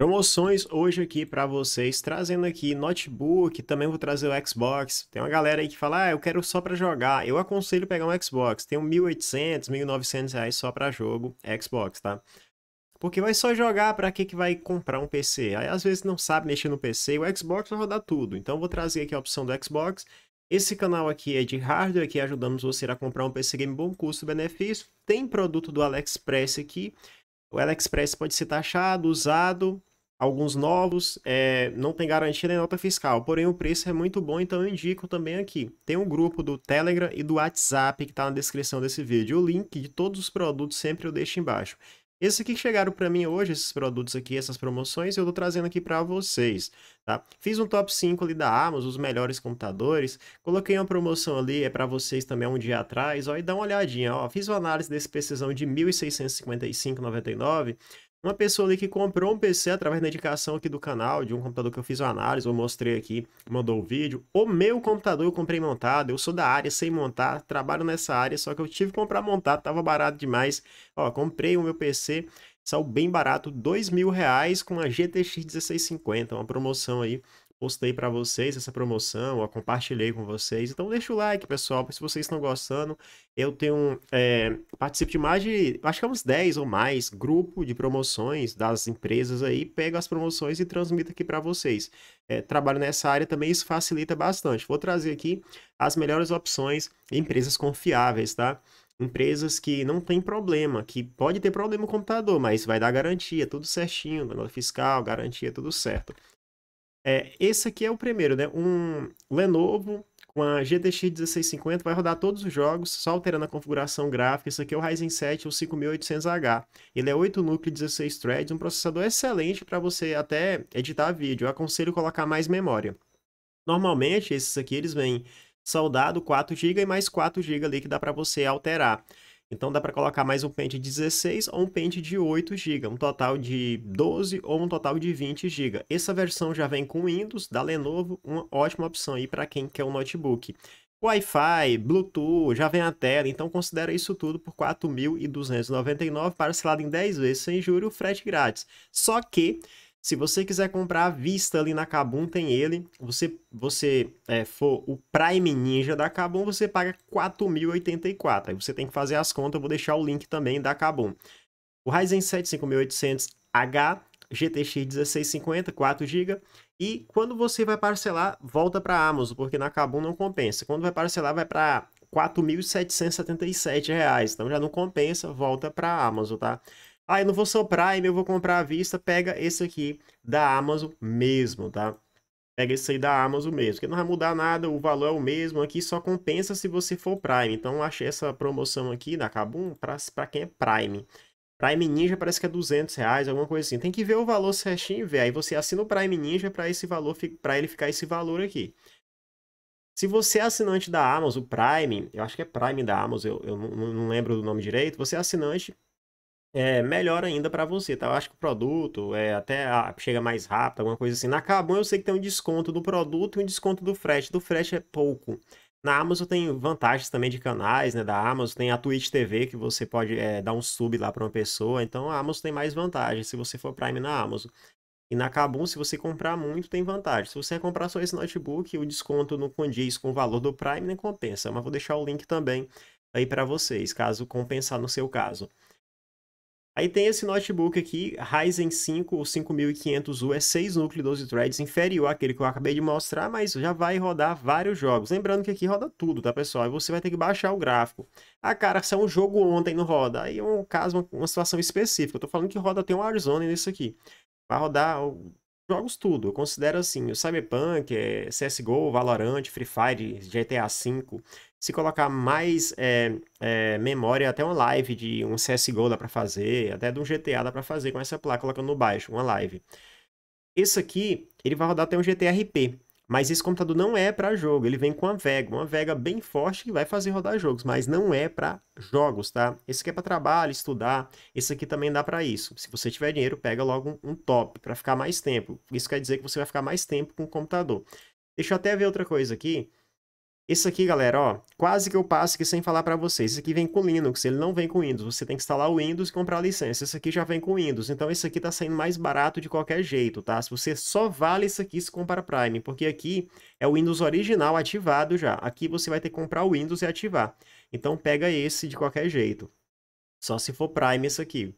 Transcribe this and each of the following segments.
Promoções hoje aqui para vocês, trazendo aqui notebook, também vou trazer o Xbox. Tem uma galera aí que fala, ah, eu quero só para jogar. Eu aconselho pegar um Xbox, tem um 1.800, 1.900 reais só para jogo Xbox, tá? Porque vai só jogar, para que que vai comprar um PC? Aí às vezes não sabe mexer no PC, o Xbox vai rodar tudo. Então vou trazer aqui a opção do Xbox. Esse canal aqui é de hardware, aqui ajudamos você a comprar um PC game bom custo-benefício. Tem produto do AliExpress aqui. O AliExpress pode ser taxado, usado, Alguns novos é, não tem garantia nem nota fiscal, porém o preço é muito bom, então eu indico também aqui. Tem um grupo do Telegram e do WhatsApp que está na descrição desse vídeo. O link de todos os produtos sempre eu deixo embaixo. Esses aqui que chegaram para mim hoje, esses produtos aqui, essas promoções, eu estou trazendo aqui para vocês, tá? Fiz um top 5 ali da Amazon, os melhores computadores, coloquei uma promoção ali, é para vocês também um dia atrás, ó, e dá uma olhadinha, ó, fiz uma análise desse precisão de R$ 1.655,99, uma pessoa ali que comprou um PC através da indicação aqui do canal, de um computador que eu fiz uma análise, eu mostrei aqui, mandou o um vídeo. O meu computador eu comprei montado, eu sou da área sem montar, trabalho nessa área, só que eu tive que comprar montado, tava barato demais. Ó, comprei o meu PC, saiu bem barato, dois mil reais com a GTX 1650, uma promoção aí postei para vocês essa promoção, ou compartilhei com vocês. Então deixa o like, pessoal, se vocês estão gostando. Eu tenho é, participo de mais de, acho que é uns 10 ou mais, grupo de promoções das empresas aí, pego as promoções e transmito aqui para vocês. É, trabalho nessa área também, isso facilita bastante. Vou trazer aqui as melhores opções, empresas confiáveis, tá? empresas que não tem problema, que pode ter problema no computador, mas vai dar garantia, tudo certinho, nota fiscal, garantia, tudo certo. É, esse aqui é o primeiro, né? Um Lenovo com a GTX 1650 vai rodar todos os jogos, só alterando a configuração gráfica. Esse aqui é o Ryzen 7, o 5800H. Ele é 8 núcleos, 16 threads, um processador excelente para você até editar vídeo. Eu aconselho colocar mais memória. Normalmente, esses aqui eles vêm soldado 4 GB e mais 4 GB ali que dá para você alterar. Então dá para colocar mais um pente de 16 ou um pente de 8 GB, um total de 12 ou um total de 20 GB. Essa versão já vem com Windows da Lenovo, uma ótima opção aí para quem quer um notebook. Wi-Fi, Bluetooth, já vem a tela, então considera isso tudo por R$ 4.299, parcelado em 10 vezes sem juros, frete grátis. Só que se você quiser comprar à vista ali na Kabum, tem ele. Você, você é, for o Prime Ninja da Kabum, você paga 4.084. Aí você tem que fazer as contas, eu vou deixar o link também da Kabum. O Ryzen 7 5800H, GTX 1650, 4GB. E quando você vai parcelar, volta para a Amazon, porque na Kabum não compensa. Quando vai parcelar, vai para R$ 4.777. Então já não compensa, volta para a Amazon, tá? Ah, eu não vou soprar Prime, eu vou comprar à vista. Pega esse aqui da Amazon mesmo, tá? Pega esse aí da Amazon mesmo, porque não vai mudar nada, o valor é o mesmo aqui, só compensa se você for Prime. Então, achei essa promoção aqui da Kabum para quem é Prime. Prime Ninja parece que é 200 reais, alguma coisa assim. Tem que ver o valor certinho e ver. Aí você assina o Prime Ninja para esse valor, para ele ficar esse valor aqui. Se você é assinante da Amazon, Prime, eu acho que é Prime da Amazon, eu, eu não, não, lembro do nome direito. Você é assinante, é melhor ainda para você, tá? Eu acho que o produto é até chega mais rápido, alguma coisa assim. Na Cabum eu sei que tem um desconto do produto e um desconto do frete. Do frete é pouco. Na Amazon tem vantagens também de canais, né? Da Amazon tem a Twitch TV que você pode é, dar um sub lá para uma pessoa. Então a Amazon tem mais vantagens se você for Prime na Amazon. E na Kabum, se você comprar muito, tem vantagem. Se você comprar só esse notebook, o desconto não condiz com o valor do Prime, nem compensa. Mas vou deixar o link também aí para vocês, caso compensar no seu caso. Aí tem esse notebook aqui, Ryzen 5 ou 5500U, é 6 núcleos, 12 threads, inferior àquele que eu acabei de mostrar, mas já vai rodar vários jogos. Lembrando que aqui roda tudo, tá pessoal? Aí você vai ter que baixar o gráfico. Ah, cara, se é um jogo ontem, não roda. Aí é um caso, uma, uma situação específica. Eu tô falando que roda até um Arizona nisso aqui. Vai rodar jogos tudo. Eu considero assim, o Cyberpunk, é, CSGO, Valorant, Free Fire, GTA V se colocar mais é, é, memória, até uma live de um CSGO dá para fazer, até de um GTA dá para fazer com essa placa colocando no baixo, uma live. Esse aqui, ele vai rodar até um GTRP, mas esse computador não é para jogo, ele vem com uma Vega, uma Vega bem forte que vai fazer rodar jogos, mas não é para jogos, tá? Esse aqui é para trabalho, estudar, esse aqui também dá para isso. Se você tiver dinheiro, pega logo um top para ficar mais tempo. Isso quer dizer que você vai ficar mais tempo com o computador. Deixa eu até ver outra coisa aqui. Esse aqui, galera, ó, quase que eu passo aqui sem falar para vocês. Esse aqui vem com Linux, ele não vem com Windows. Você tem que instalar o Windows e comprar a licença. Esse aqui já vem com Windows, então esse aqui tá saindo mais barato de qualquer jeito, tá? Se você só vale isso aqui se comprar Prime, porque aqui é o Windows original ativado já. Aqui você vai ter que comprar o Windows e ativar. Então pega esse de qualquer jeito. Só se for Prime esse aqui.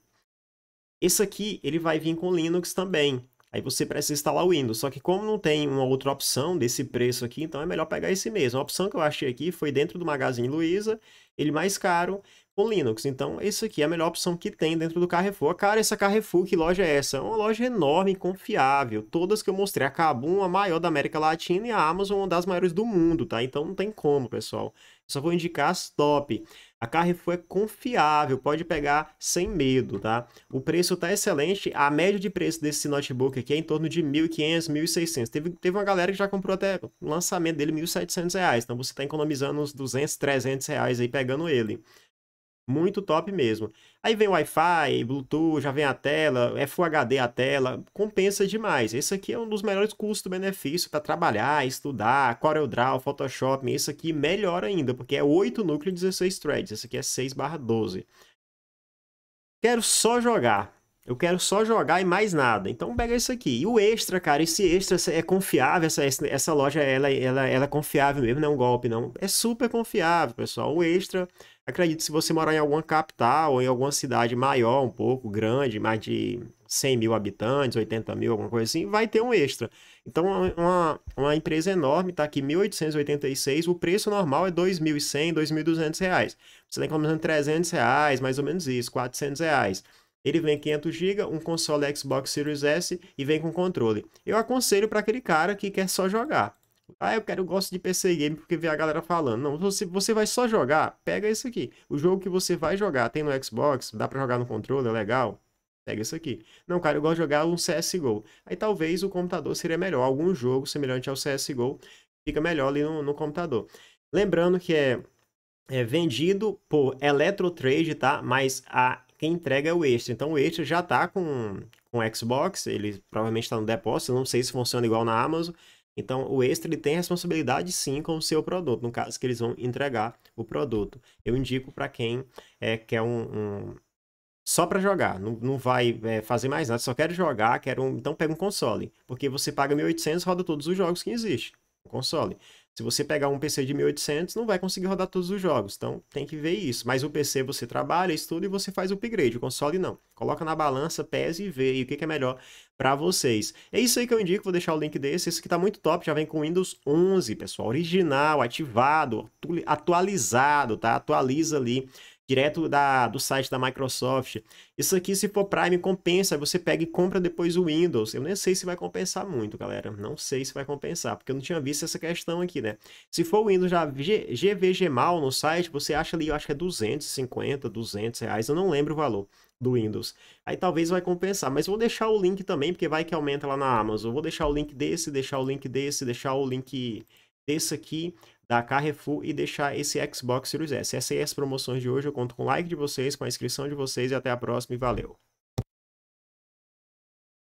Esse aqui, ele vai vir com Linux também. Aí você precisa instalar o Windows. Só que como não tem uma outra opção desse preço aqui, então é melhor pegar esse mesmo. A opção que eu achei aqui foi dentro do Magazine Luiza, ele mais caro, com Linux. Então, isso aqui é a melhor opção que tem dentro do Carrefour. Cara, essa Carrefour, que loja é essa? É uma loja enorme e confiável. Todas que eu mostrei, a Kabum, a maior da América Latina, e a Amazon, uma das maiores do mundo, tá? Então, não tem como, pessoal. Eu só vou indicar as top. A Carrefour é confiável, pode pegar sem medo, tá? O preço tá excelente, a média de preço desse notebook aqui é em torno de 1.500, 1.600. Teve, teve uma galera que já comprou até o lançamento dele 1.700 reais, então você tá economizando uns 200, 300 reais aí pegando ele. Muito top mesmo. Aí vem Wi-Fi, Bluetooth, já vem a tela, é Full HD a tela, compensa demais. Esse aqui é um dos melhores custo-benefício para trabalhar, estudar, CorelDRAW, Photoshop. Esse aqui melhor ainda, porque é 8 núcleos e 16 threads. Esse aqui é 6 barra 12. Quero só jogar. Eu quero só jogar e mais nada. Então pega isso aqui. E o extra, cara, esse extra é confiável. Essa, essa loja, ela, ela, ela é confiável mesmo, não é um golpe, não. É super confiável, pessoal. O extra, acredito, se você morar em alguma capital ou em alguma cidade maior, um pouco, grande, mais de 100 mil habitantes, 80 mil, alguma coisa assim, vai ter um extra. Então, uma, uma empresa enorme, tá aqui 1.886, o preço normal é 2.100, 2.200 reais. Você está economizando 300 reais, mais ou menos isso, 400 reais. Ele vem 500 GB, um console Xbox Series S e vem com controle. Eu aconselho para aquele cara que quer só jogar. Ah, eu quero eu gosto de PC game porque vê a galera falando. Não, você, você vai só jogar, pega isso aqui. O jogo que você vai jogar tem no Xbox, dá para jogar no controle, é legal. Pega isso aqui. Não, cara, eu gosto de jogar um CSGO. Aí talvez o computador seria melhor. Algum jogo semelhante ao CSGO fica melhor ali no, no computador. Lembrando que é, é vendido por Eletrotrade, tá? Mas a quem entrega é o extra. Então o extra já está com, com Xbox, ele provavelmente está no depósito, não sei se funciona igual na Amazon. Então o extra ele tem responsabilidade sim com o seu produto, no caso que eles vão entregar o produto. Eu indico para quem é, quer um, um só para jogar, não, não vai é, fazer mais nada, só quero jogar, quero um... então pega um console, porque você paga 1.800 roda todos os jogos que existe, um console. Se você pegar um PC de 1800, não vai conseguir rodar todos os jogos. Então, tem que ver isso. Mas o PC você trabalha, estuda e você faz o upgrade. O console não. Coloca na balança, pese e vê aí o que, que é melhor para vocês. É isso aí que eu indico. Vou deixar o link desse. Esse aqui tá muito top. Já vem com Windows 11, pessoal. Original, ativado, atualizado, tá? Atualiza ali direto da, do site da Microsoft. Isso aqui, se for Prime, compensa. Você pega e compra depois o Windows. Eu nem sei se vai compensar muito, galera. Não sei se vai compensar, porque eu não tinha visto essa questão aqui, né? Se for o Windows já GVGMAL no site, você acha ali, eu acho que é 250, 200 reais. Eu não lembro o valor do Windows. Aí talvez vai compensar, mas vou deixar o link também, porque vai que aumenta lá na Amazon. Vou deixar o link desse, deixar o link desse, deixar o link desse aqui, da Carrefour e deixar esse Xbox Series S. Essas aí as promoções de hoje. Eu conto com o like de vocês, com a inscrição de vocês e até a próxima e valeu!